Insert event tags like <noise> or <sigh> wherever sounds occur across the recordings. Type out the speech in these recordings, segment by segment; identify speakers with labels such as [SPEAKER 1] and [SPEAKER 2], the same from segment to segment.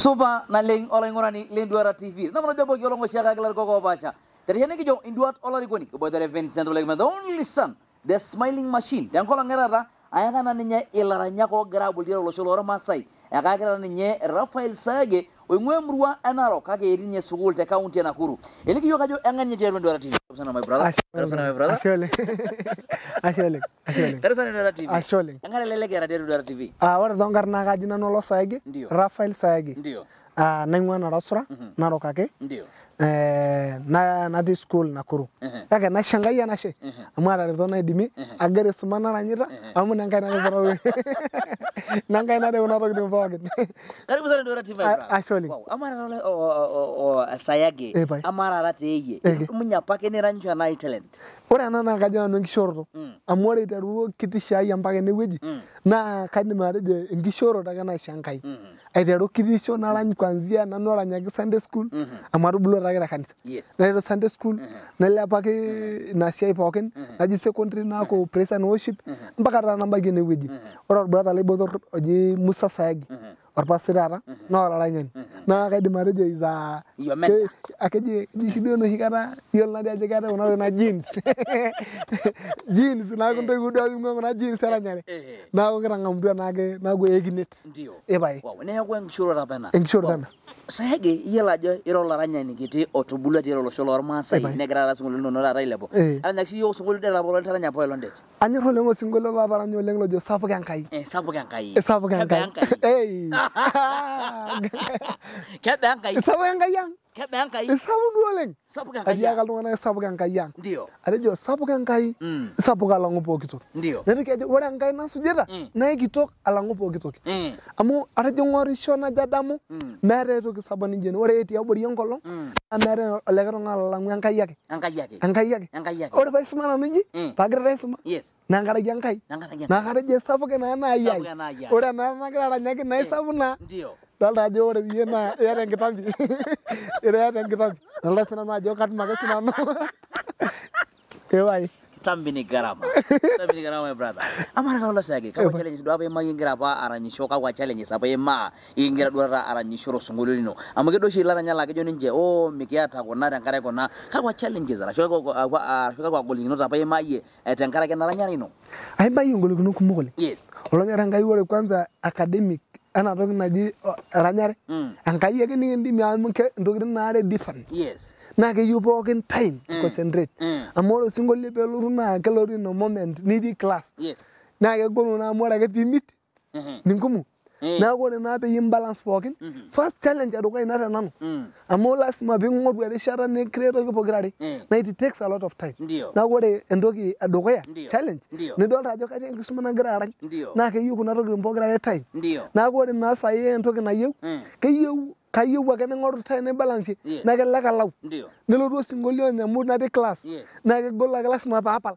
[SPEAKER 1] Sofa na leng olay ni leng duara tv nama namno jabo ki olongo shaka galar koko baca. dari hene ki jong induat olari kebaya dari bodare vincent olay mana? don't listen the smiling machine dan kola ngerara Ayah kan na ninya ilaranya eh, kau grabul dia lo sholo masai ekakira ninye Rafael Sage oing'ua emurua enarok kake etii ninye sukuul te kaunti e Nakuru elikiyiok ajo eng'en ninye tiatua enduata tv karibu sana my brother karibu sana my brother ashe oleng <laughs> ashe oleng karibu sana enduata tv ashe oleng eng'en elelek era tiatua enduata tv
[SPEAKER 2] ah ore toonkarn naa kaji nanu olo Saege Rafael Sage. ndio ah naing'ua Narasura mhm. narok ake ndio Eh, nati school Nakuru kake naishangaia nashe amu atareto na agira aisuma naranyita amu nenkai natii kuna nenkai natii kuna tokitin pookin.
[SPEAKER 1] Karibu sana Duara TV. Ashe oleng. Ama taata o Sayage eh, ama taata teeyie eh, munyapake niranyisho na talent
[SPEAKER 2] ore ena naa kajo nanu enkishooroto mm. amu ore iteru kitisho ai mpaka enewueji mm. naa kaidim atejo enkishooroto ake naisho Enkai mm-hmm. aiteru kitisho narany kwanzia nanu aranyaki Sunday school mm-hmm. amu atubulu taake te kanisa naiteru Sunday school mm-hmm. nailepaki ina siai pookin naji secondary naaku praise and worship mpaka taata nabaiki enewueji ore orbrother lai botorr oji Musa Sayagi orpastai taata naa olaranyani naa kaidim atejo isa akeji keji duo enoshi kata yiolo nadii ajo keetae kuna tokitin jeans <laughs> jeans naaku ntoiwuo duo aing'ua kuna jeans eranyare eh. naaku kitang'amutua
[SPEAKER 1] naake naaku ekinet ndio eh, neeku enkishoroto apa ena enkishoroto ena sahege iyiolo ajo ira olaranyani kiti otubulua tialo olosho lormaasai eh, negira taata sinkolio linono taata ailepu aranyak sii yiok osinkolio det apa litaranya apa elondet
[SPEAKER 2] anyorr oleng osinkolio lataranya oleng lojo sapuk enkai sapuk enkai sapuk enkai
[SPEAKER 1] <laughs> <laughs> Kaya kay. Sawa ang kayang. kebea enkai esapuk duo oleng atiaka
[SPEAKER 2] iltung'anak sapuk enkai ang mm. atejo sapuk enkai sapuk alang'u pooki naitoki ajo ore enkai nasujita naa ekitok alang'u pooki amu atejo najo adamu meeta aitoki sapuk nijo ene ore etii abori enkolong mm. meeta olikae tung'ani alang'u enkai ake enkai ake ore paisuma nanu inji paagira aisuma naa nkaraki enkai naa katejo sapuk enaa enaayi ai ore ena nagira aranyaki naa isapuk naa dolta ajo ore piyie naa iyata enkitambi <laughs> Ireata enkiteng. Nalo sinanu ajo katum ake sinanu. Epae.
[SPEAKER 1] Tambi ni gharama. <laughs> Tambi ni gharama, my brother. Ama nakalo sage, kakwa challenges duo apa imaa ingira apa aranyisho, kakwa challenges apa imaa ingira duo apa aranyisho rosungulio lino. Amu kedo oshi ilata nyala jo ninche, oh, mikiata kuna tenkare kuna. Kakwa challenges ma kakwa golikinot apa imayie tenkaraki ena ranyare ino?
[SPEAKER 2] Aibayie ngolikinot kumok oleng. Yes. Olonyor Enkai ore kwanza academic ena toki naji eranyare enkai ake nikindim amu ntokitin naare different yes naa keyieu pookin time mm. concentrate mm. amu ore osinkolio peelotu naa moment nitii class yes. naa kegolu naa amu ore ake mm neeku ore naa peyie imbalance pookin first challenge edukuya ina tenanu amu lasima piing'oru erishata nikiretoki pokirare naa it takes a lot of time neeku ore entoki edukuya challenge nidolta ajo katii enkisuma nagira arany naa keyieu kuna tokitin pokirare time neeku ore naa saai entoki nayieu keyieu kayieu ake naing'oru time naibalancie naa kelelek alau nelotu osinkolio onyamu natii class naa kegol ake lasima paapal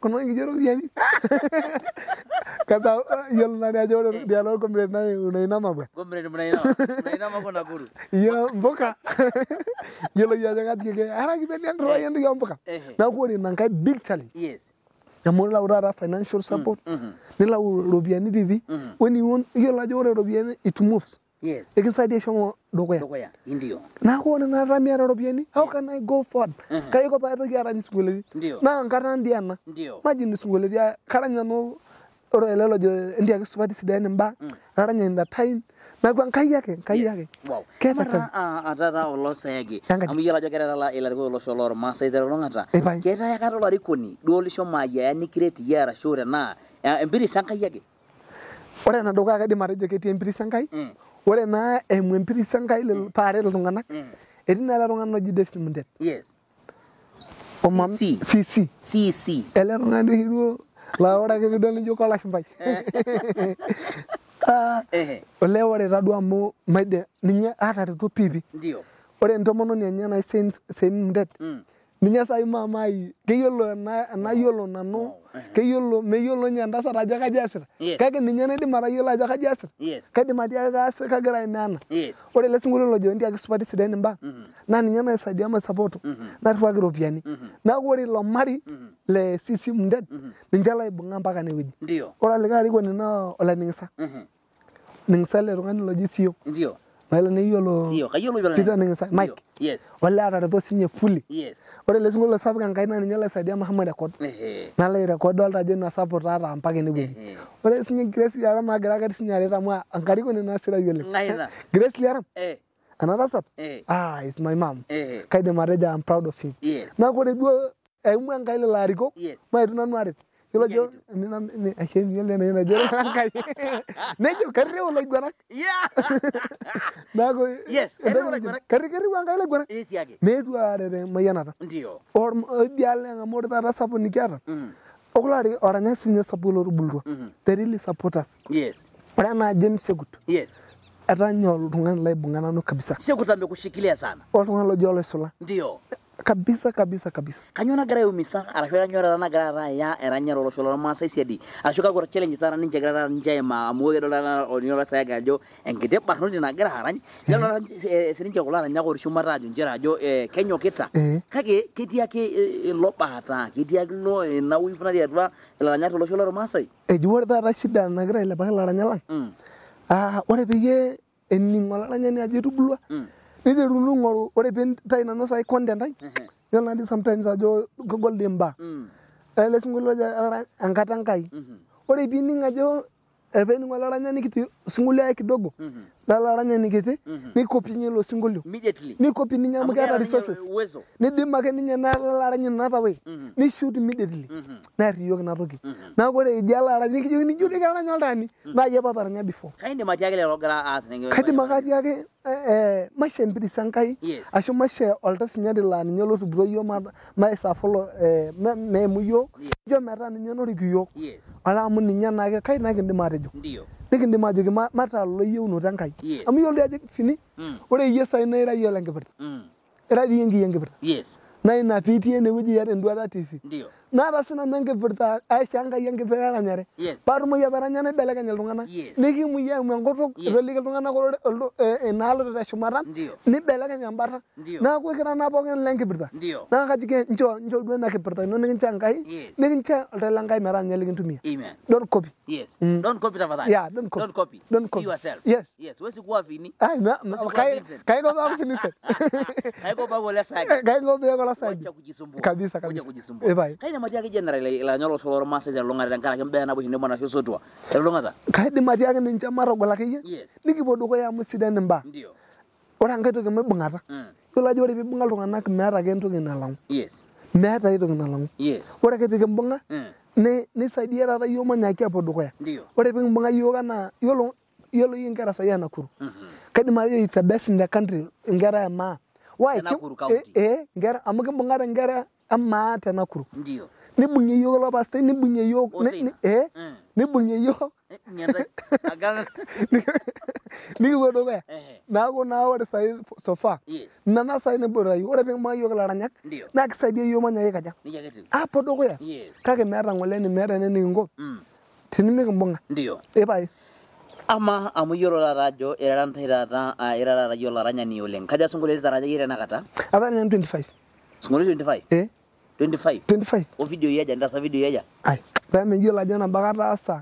[SPEAKER 2] kono en jero mbiyani kasa yolnani aje oɗo de alors gombireɗe nayi unaynama ba
[SPEAKER 1] gombireɗe unaynama ko naguru
[SPEAKER 2] <laughs> yo mboka yelo <laughs> yaja ngati keke haraki ɓen en ro yendu yo mboka na ko woni nan big challenge yes yamore law rara financial mm, support mm -hmm. ne law robiyani bibi woni won yolajo wore it moves Yes. Ekisaidia ya ishomo dukuya.
[SPEAKER 1] Dukuya, ndio.
[SPEAKER 2] Naaku ona robi ropiani. How yes. can I go forward? Uh -huh. Kai ko pato kiara ni singoleti. Ndio. Na nkata ndiana. Ndio. Maji ni singoleti karanya no oro elelo jo ndia ya kisupati sidani ya mba. Mm. Raranya in that time. Naaku nkai yake, nkai yake.
[SPEAKER 1] Wow. Keta cha. Ah, atata ah, olo sayagi. Amu yala jo kerala la ilariko lo solor masai tero ngata. Keta yaka lo larikoni. Duo lisho maya ni kireti yara shure na. Empiri sankai yake.
[SPEAKER 2] Ore na doka kaidim atejo ketii empiris enkai. Mm. Ore naa eimu empiris Enkai mm. paaret iltung'anak, mm. etii naa ele tung'ani oji David Mundet. CC. CC. Ele tung'ani oshi duo laa ore ake piidol nijo kolashumpai.
[SPEAKER 1] <laughs>
[SPEAKER 2] Ah, olee ore taduo amu maidim ninye aatareto piipi. Ore entomononi enye naji Saint Mundet mm minyasayu mama ai keyiolo enayiolo nanu keyiolo meyiolo nye entasat ajo kaji easita kake ninye naidim atayiolo ajo kaji easita kaidim atiaki kaas kagira aimeana ore ele sinkolio lojo entiaki supati sidain imbaa mhm. naa ninye mhm. naisaidia maisapoto nairriwaki iropiyiani mhm. neeku ore ilo mari le Cissy Mundet ninche laibung'a mpaka enewueji ore olikae arikoni naa ole Ningisa Ningisa ele tung'ani loji Siyo maila ni yiolo Peter Ningisai Mike yes wala atareto sinye fully yes ore ele sinkolio sapuk enkai naa ninye laisaidia Muhammad Accord nalo airekod dolta ajo ina support aata mpaka enewueji ore sinye Grace Liaram nagira ake sinye aret amu enkarikoni naa sidai oleng <laughs> Grace Liaram eh anatasat eh ah is my mom eh kaidim atejo I'm proud of him yes naa ore duo eimu eh, enkai lelo arikok yes maitu e nanu aret Ilojo, ashe miyiolo ena najo Lankai. Nejo, karriu ilaiguanak. Neeku, karriu Meetu aare mayianata. Ndio. Odialo eng'amor taata nikiata. Okulo oranya sinye sapuk lotubulutua. Terili supporters. Ore enaa James Sekut. Etanya oltung'ani laibung'a kabisa. Oltung'ani lojo oloisula.
[SPEAKER 1] kabisa kabisa kabisa kanyona gara yumisa arashora nyora na gara raya eranya rolo solo ma sai sedi ashoka gora challenge sana ninja gara ninja ya ma amuwe dola na onyola saya gajo engede bakno dina gara haran gara ya eh? eh, eh, sininja kola na nyagor shuma rajo njera jo kenyo kita kage ketia ke lopa hata ketia no na wifna dia dwa la nyar rolo solo ma sai
[SPEAKER 2] e juwarda rashida na gara la bakala ranya lang mm. ah ore peye eningola ranya ni ajo bulwa mm. niteruno aing'oru ore pintai nanu sai mhm. yiolo natii sometimes ajo kegol dii mbaa mm. ele eh, sinkolio ojo enkata Enkai mhm. ore piining ajo eh, peening'o olaranyani kiti osinkolio ake kidogo mhm lalaranya nikiti nikopinye mhm. lo singolio nikopinye nyamukata resources nidimake ninye nalaranya natawai mhm. nishoot immediately neer iyiok inatoki neeku ore ijo alaranya kijokini ijo deke aranya oltani naa yie apa before kaidim ake atiaki eh, eh, maisha empiris enkai ashu maisha oltasinyati laa ninye lotubuto yiok maisafolo eh, meimu yiok ijo metaa ninye norik iyiok ala amu ninye naake kai naa kindim atejo nikindim aajoki mataalo eyieunoto enkai amu yiolo dii ajo fini mm. ore iyie sai naa ira iyie ole nkipirta ira iyie enkiyie enkipirta naa ina piitii enewueji iyata enduata tv narasina nange virta aishanga yange pera nyare yes. par mu yadara nyane bele kanyal tungana yes. niki mu ye mu ya, ngoto yes. relikal tungana ko oldo e, nalo ta shumara ni bele kanyam barra na ko kira na bogen lenke verta na ka jike njo njo dwe na ke virta no ngi changai ngi cha olda langai mara nyale ngi tumia
[SPEAKER 1] amen don't copy yes mm. don't copy tafadhali yeah don't copy don't copy don't copy yourself yes yes wesi kuwa vini
[SPEAKER 2] ai na kai kai ko ba vini
[SPEAKER 1] kai ko ba wala saji kai
[SPEAKER 2] ko ba wala saji kabisa kabisa kujisumbua
[SPEAKER 1] matiake general ilanyolo solor maseja longare dankala kembe nabo hinde mana sosotwa telongaza
[SPEAKER 2] kaidim matiake ninche marogol akeyie yes. nikipuo dukuya amu sidan imbaa ndio ore enkae toki mibung'ata yiolo ajo ore piibung'a iltung'anak meeta ake entoki nalang'u yes. meeta ai toki nalang'u yes. ore ake pikimbung'a mm. nisaidia taata yiok manyaaki apuo dukuya ore pikimbung'a yiok anaa yiolo yiolo yie na, sahi enakuru mm -hmm. Iya, iya, kaidim hmm. ya. kan, ah, iya hmm, hmm. atejo it's the best in the country inkera e why eh, eh, nkera amu ah, kimbung'ate nkera ama tenakuru ndio nibung'ie yiok ilo pastai nibung'ie yiok eh nibung'ie yiok nikipuo dukuya neaku naa ore saai sofa nena saai naiboita yiok ore piing'uaa yiok ilaranyak naa kisaidia yiok manyaaki kaja apuo dukuya kake meeta ng'ole meeta ene nikinko mm. tenimikimbung'a epae
[SPEAKER 1] ama amu iyiolo taata ajo ira ntae taata ira taata yie olaranyani oleng kaja sinkolioitin itarajayie tenakata
[SPEAKER 2] ataranya 25
[SPEAKER 1] sinkolioitin 25 eh 25 25 o video yeja video ya
[SPEAKER 2] ai pemiyiolo ajo nabo kata asa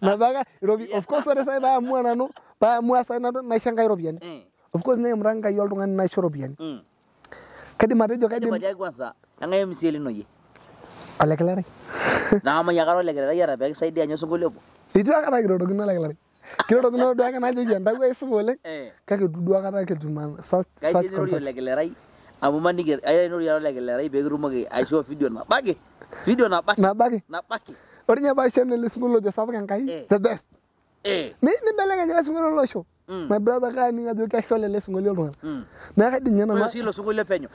[SPEAKER 1] nabo ake iropi of course ore sai paamua nanu
[SPEAKER 2] paamua sai nanu naisho enkai iropiyiani ya. mm. of course neimura enkai oltung'ani naisho iropiyiani
[SPEAKER 1] ya. mm. kaidim atejo kaidim ajo kwanza eng'ae msie lino yie olekilari <laughs> naamai akata olekilari ata ya, pee kisaidia nye osinkolio obo
[SPEAKER 2] itu akata kirorokino olekilari kirorokino duake najoki entawuo aisupa oleng kake
[SPEAKER 1] itu amu maniki airorie olegelera pekitumoki aishoo video nabaki video nabaki nabaki nabaki
[SPEAKER 2] ore nye paisho ele singolio ojo sapuk enkai eh. the best eh nibelekeny ele singolio loisho my brother kaaning ajo keshol ele singolio iltung'anak neeku kaidim nye nanu sii ilo
[SPEAKER 1] singolio penyo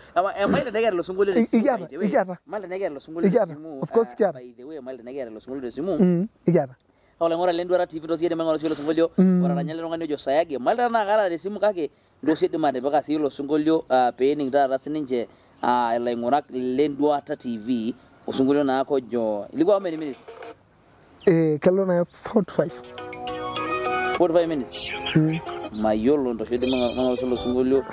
[SPEAKER 1] emaile nekiata ilo singolio ikiata ikiata maile nekiata ilo singolio ikiata of course kiata by the way maile nekiata ilo singolio tesimu ikiata ore laing'urak lenduata tv tosiyie nemaing'oru sii ilo singolio ore aranya ele tung'ani ojo sayagi maile tenaa kaata tesimu kake lo seɗɗumade baka si lo sungolyo peyenin rara sininje ela ngurak len tv o sungolyo na jo ilikuwa how many minutes
[SPEAKER 2] e kallona 45
[SPEAKER 1] 45 minutes hmm. ma yollo ndo seɗɗu maga solo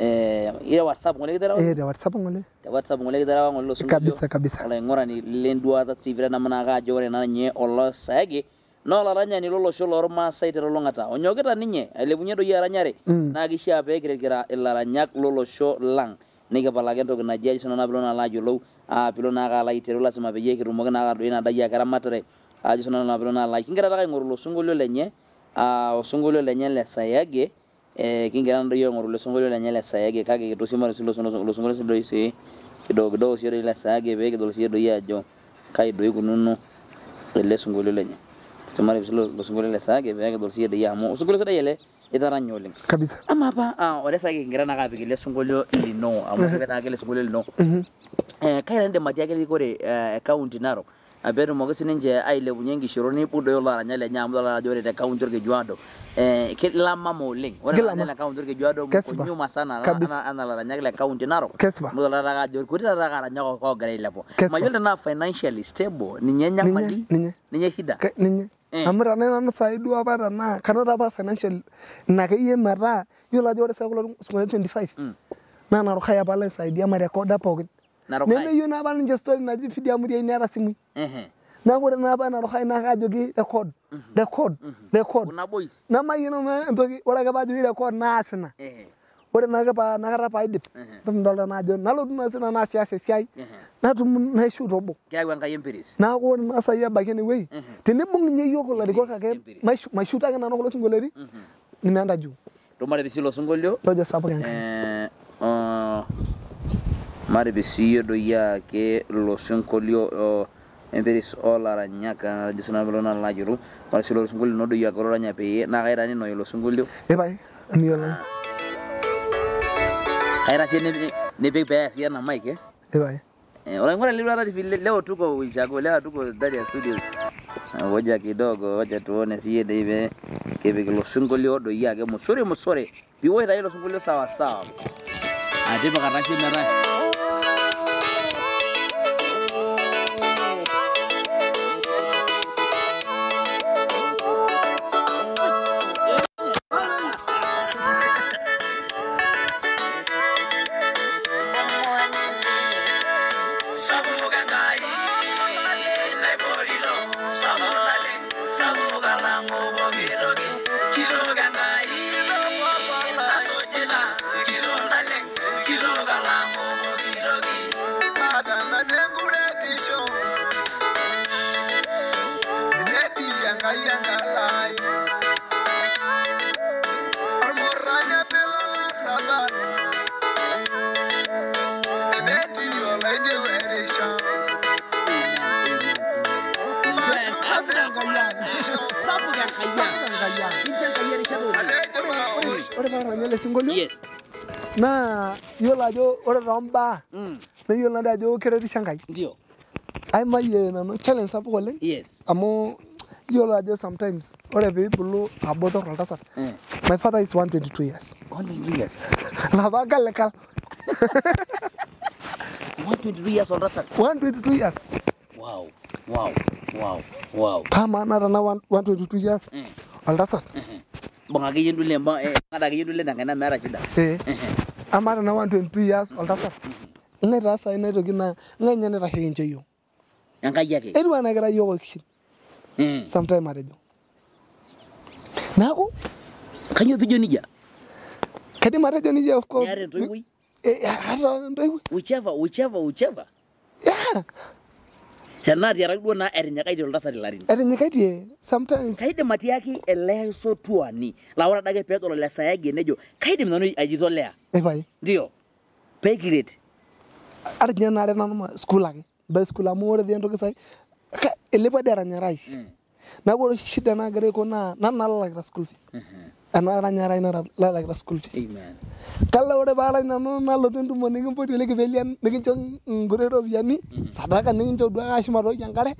[SPEAKER 1] eh ira whatsapp ngole gidara eh
[SPEAKER 2] ira whatsapp ngole
[SPEAKER 1] Ira whatsapp ngole gidara ngolo sungolyo kabisa kabisa ela ngorani len tv na mana ga jore na nye ollo sage naa olaranyani lolosho lormaasai telulung'ata onyokita ninye ailepunye doi eranyare naa kishaa pee kirikira ilaranyak lolosho lang nikipal ake entoki naji ajo sinanu piilo naa alo ayiolou aa piilo naake alo aiteru lasima peyie kitumoki naake doi ina dai ake eramatare ajo sinanu naa piilo naa alo kingira taka aing'oru ilo sunkolio lenye aa osungolio lenye le sayage eh, kingira nadoi aing'oru ilo sunkolio lenye le sayage kake kitusimare sii ilo sunkolio doi sii kidogo kidogo sii doi le sayage pee kidol sii doi ajo kai doi kununo ele sunkolio lenye Somali losinkolio le saake peeyaki dolsia dayia amu osinkolio sidai ele itaranya nyoling kabisa ama apa uh, ore saake kingira naa apik ele sinkolio lino amu mm -hmm. naa kele sinkolio lino mm -hmm. eh, kaira indim atiaki erikore e county narok peetumoki sininche ailepunye nkishoron nibudoi olaaranya lenye amu account ajo ore te county orkejuado kilamama oleng ore ilaaranya le county orkejuado mkonyuma sana ana ilaranyak le county narok amu idolta taake ajo irkuti taata aranyak oogira ailepu mayiolo tenaa financially stable ninye enyamali ninye shida
[SPEAKER 2] ninye Eh. amu tenaa nanu saai duo apa tenaa kanoto apa financial ina akeyie metaa yiolo ajo ore sai kulo sukuulini twenty five mm. naa narukai apa laisaidia marekoda pookin nemeyieu naa apa ninche story naji fidia amu tiai neeta simui neeku ore naa apa narukai naa kajoki record mhm. record mhm. record namayieno entoki ore ake paajoki record naas ina kore naga pa nakata paidip nadolta naa ajo nalotu naa sinanu na tum na natum robo,
[SPEAKER 1] kia gwan kai empiris
[SPEAKER 2] naaku ore naa sai iya ebaiki enewuei tenibung ninye iyiok ilarikok ake maishutaki nanu kulo sinkolioiti
[SPEAKER 1] nemeenda juu tumaripisi ilo sinkolio lojo sapuk enkai maripisi ke doi ake ilo lio, eh, ya empiris olaranyak ajo sinanu pilo naa ayiolou maripisi ilo sinkolio lino doi ake ya ororanya pee lio, e bai, sinkolio yo
[SPEAKER 2] amiyiolo ah.
[SPEAKER 1] si ni ni big bass ya na mic eh? Ndiyo. Eh, unaona leo hata leo tuko Wichago, leo tuko ndani ya studio. Ngoja kidogo, wacha tuone si sie deive kipi kilo leo do yake musore musore. Biwe hilo leo sawa sawa. Atipaka rasi mara.
[SPEAKER 2] ele sinkolio naa yiolo ajo ore mm. too mbaa nayiolo nade ajo keretisho enkai aimayie eh, nanu challenge sapuk oleng amu yiolo ajo sometimes ore piibulu abotor oltasat my father is 122 years lapa kalikal
[SPEAKER 1] 122 years <laughs> <laughs> oltasat 122 years wow wow wow wow
[SPEAKER 2] paa maana tenaa 122 years
[SPEAKER 1] oltasat mm ibung akeyie duo ibung'ate akeyie duo lenkaiana meeta shida
[SPEAKER 2] amaa tena one twenty two years oltasat ng'ae taa saai naitoki naa ng'ae ninye naitasheki nche yiok enkai ake etiu enaa kira yiok oikishin hmm. sometime atejo neeku
[SPEAKER 1] kanyoo pijo nija kaidim atejo nija of course niata entoiwuoi hata eh, entoiwuoi eh, whichever whichever whichever yeah Tenaa tiaraki duo naa etinyikaitie oltasati larin. Etinyikaitie sometimes. Kaidim atiaki ele aisotuani laa ore adake peedol ole sayagi nejo kaidim nanu ajitolea. Epae. Ndio. Pee kiret.
[SPEAKER 2] Ata ninye enare nanu school ake. By school amu ore dii entoki sai ilepa dii etanyarai. Mm. Neeku ore shida naagira aiko naa nanu nalakita school fees. Mm-hmm. Narayana Narayana school fees కళ్ళ బాలైనాను నల్ల నుండి మొన్న పోటీ వెళ్ళి వెళ్ళి నిగించాం గురేడో అని సదాకా నిగించావు ఆశమారో ఎంకాడే